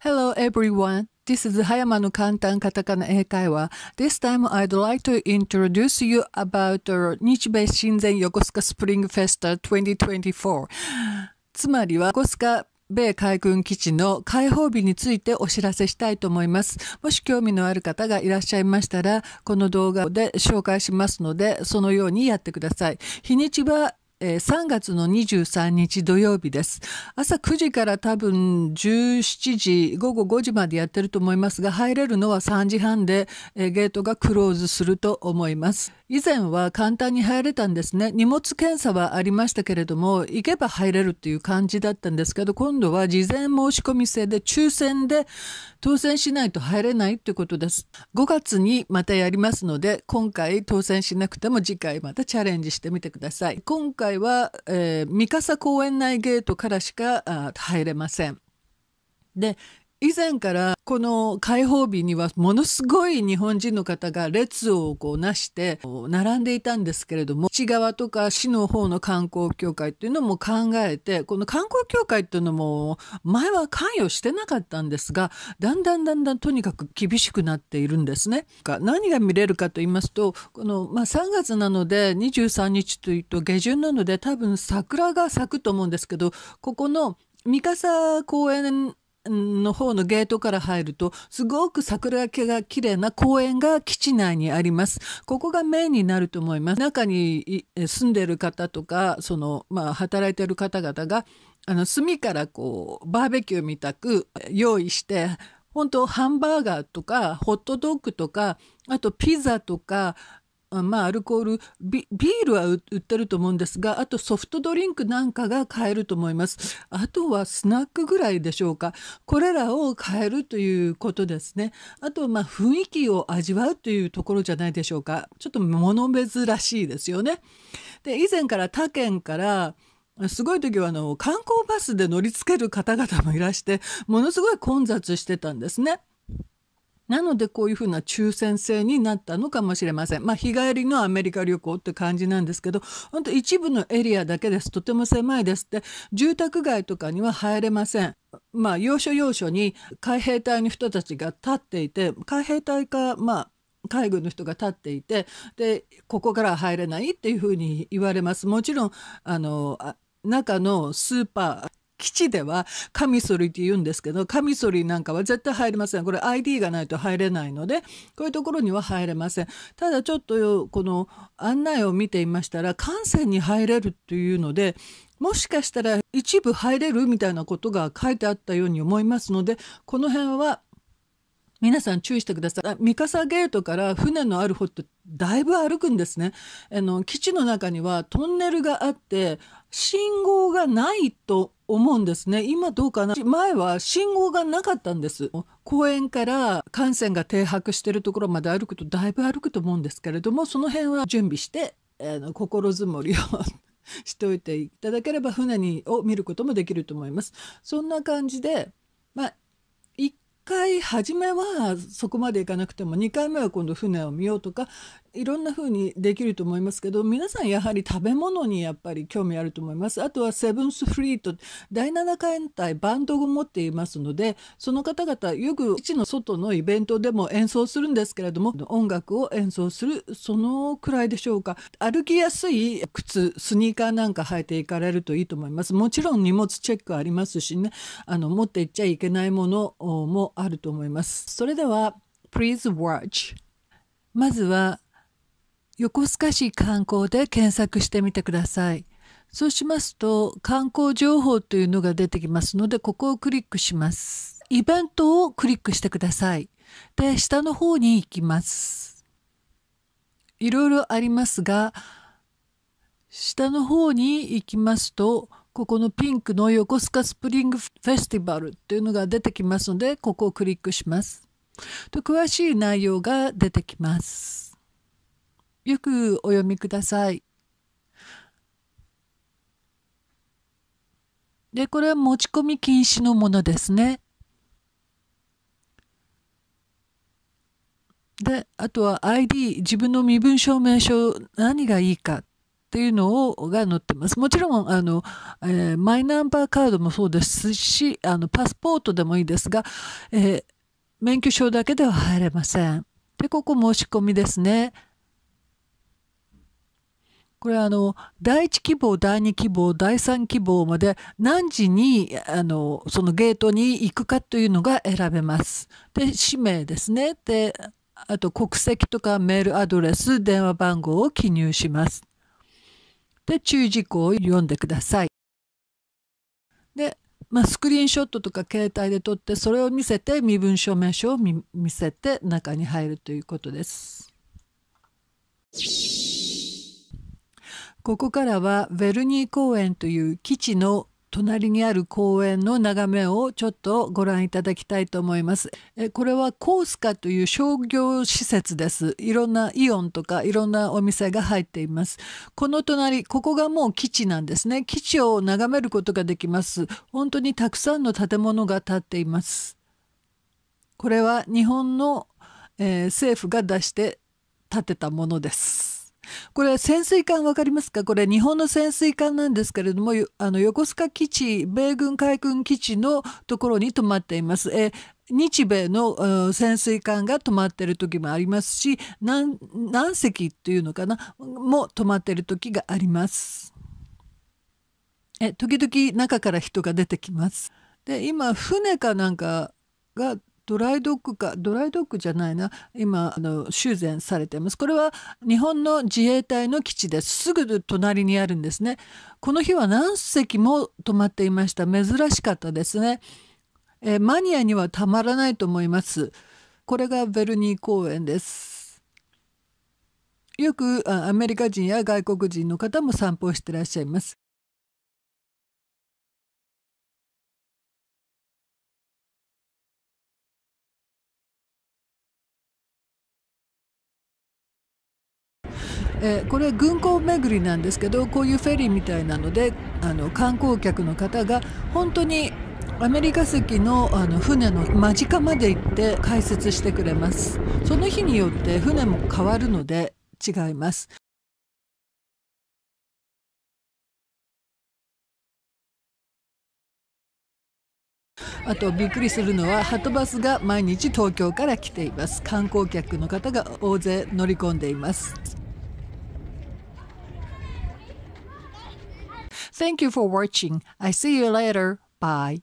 Hello everyone. This is h a の簡単カタカナ英会話。This time I'd like to introduce you about 日米親善横須賀スプリングフェスタ 2024. つまりは横須賀米海軍基地の開放日についてお知らせしたいと思います。もし興味のある方がいらっしゃいましたら、この動画で紹介しますので、そのようにやってください。日にちえー、3月の23日土曜日です。朝9時から多分17時、午後5時までやってると思いますが、入れるのは3時半で、えー、ゲートがクローズすると思います。以前は簡単に入れたんですね。荷物検査はありましたけれども、行けば入れるっていう感じだったんですけど、今度は事前申し込み制で抽選で当選しないと入れないってことです。5月にまたやりますので、今回当選しなくても次回またチャレンジしてみてください。今回回は、えー、三笠公園内ゲートからしか入れません。で、以前からこの開放日にはものすごい日本人の方が列をこうなして並んでいたんですけれども市側とか市の方の観光協会っていうのも考えてこの観光協会っていうのも前は関与してなかったんですがだんだんだんだんとにかく厳しくなっているんですね。何が見れるかと言いますとこの、まあ、3月なので23日というと下旬なので多分桜が咲くと思うんですけどここの三笠公園の方のゲートから入ると、すごく桜けが綺麗な公園が基地内にあります。ここがメインになると思います。中に住んでる方とか、その、まあ、働いてる方々が、あの、隅からこう、バーベキューみたく用意して、本当ハンバーガーとか、ホットドッグとか、あとピザとか、まあ、アルコールビールは売ってると思うんですがあとソフトドリンクなんかが買えると思いますあとはスナックぐらいでしょうかこれらを買えるということですねあとまあ雰囲気を味わうというところじゃないでしょうかちょっと物珍しいですよねで以前から他県からすごい時はあの観光バスで乗りつける方々もいらしてものすごい混雑してたんですね。なのでこういうふうな抽選制になったのかもしれません。まあ、日帰りのアメリカ旅行って感じなんですけど、本当一部のエリアだけです。とても狭いですって、住宅街とかには入れません。まあ、要所要所に海兵隊の人たちが立っていて、海兵隊か、まあ、海軍の人が立っていてでここから入れないっていうふうに言われますもちろんあの中のスーパー基地ではカミソリって言うんですけど、カミソリなんかは絶対入りません。これ ID がないと入れないので、こういうところには入れません。ただちょっとこの案内を見ていましたら、艦船に入れるっていうので、もしかしたら一部入れるみたいなことが書いてあったように思いますので、この辺は皆さん注意してください。三笠ゲートから船のある方ってだいぶ歩くんですね。あの、基地の中にはトンネルがあって、信号がないと思うんですね。今どうかな前は信号がなかったんです。公園から幹線が停泊してるところまで歩くとだいぶ歩くと思うんですけれども、その辺は準備して、あの心づもりをしておいていただければ船にを見ることもできると思います。そんな感じで、まあ、1回初めはそこまで行かなくても2回目は今度船を見ようとかいろんな風にできると思いますけど皆さんやはり食べ物にやっぱり興味あると思いますあとはセブンスフリート第7艦隊バンドを持っていますのでその方々よく基地の外のイベントでも演奏するんですけれども音楽を演奏するそのくらいでしょうか歩きやすい靴スニーカーなんか履いていかれるといいと思いますもちろん荷物チェックありますしねあの持っていっちゃいけないものもあると思いますそれでは Please watch まずは横須賀市観光で検索してみてください。そうしますと観光情報というのが出てきますのでここをクリックします。イベントをクリックしてください。で、下の方に行きます。いろいろありますが下の方に行きますとここのピンクの横須賀スプリングフェスティバルというのが出てきますのでここをクリックします。と詳しい内容が出てきます。よくお読みください。で、これは持ち込み禁止のものですね。で、あとは ID、自分の身分証明書、何がいいかっていうのをが載ってます。もちろん、あの、えー、マイナンバーカードもそうですし、あの、パスポートでもいいですが、えー、免許証だけでは入れません。で、ここ申し込みですね。これあの第1希望第2希望第3希望まで何時にあのそのゲートに行くかというのが選べます。で氏名ですねであと国籍とかメールアドレス電話番号を記入します。で注意事項を読んでください。で、まあ、スクリーンショットとか携帯で撮ってそれを見せて身分証明書を見せて中に入るということです。ここからはヴェルニー公園という基地の隣にある公園の眺めをちょっとご覧いただきたいと思います。えこれはコースカという商業施設です。いろんなイオンとかいろんなお店が入っています。この隣、ここがもう基地なんですね。基地を眺めることができます。本当にたくさんの建物が建っています。これは日本の、えー、政府が出して建てたものです。これは潜水艦わかりますかこれ日本の潜水艦なんですけれどもあの横須賀基地米軍海軍基地のところに泊まっています。え日米の潜水艦が止まってる時もありますし何隻っていうのかなも止まってる時があります。え時々中から人が出てきます。で今船かなんかがドライドッグかドライドッグじゃないな今あの修繕されてますこれは日本の自衛隊の基地ですすぐ隣にあるんですねこの日は何隻も泊まっていました珍しかったですね、えー、マニアにはたまらないと思いますこれがベルニー公園ですよくアメリカ人や外国人の方も散歩してらっしゃいます。えー、これ軍港巡りなんですけどこういうフェリーみたいなのであの観光客の方が本当にアメリカ籍のあの船の間近まで行って解説してくれますその日によって船も変わるので違いますあとびっくりするのははとバスが毎日東京から来ています観光客の方が大勢乗り込んでいます Thank you for watching. I see you later. Bye.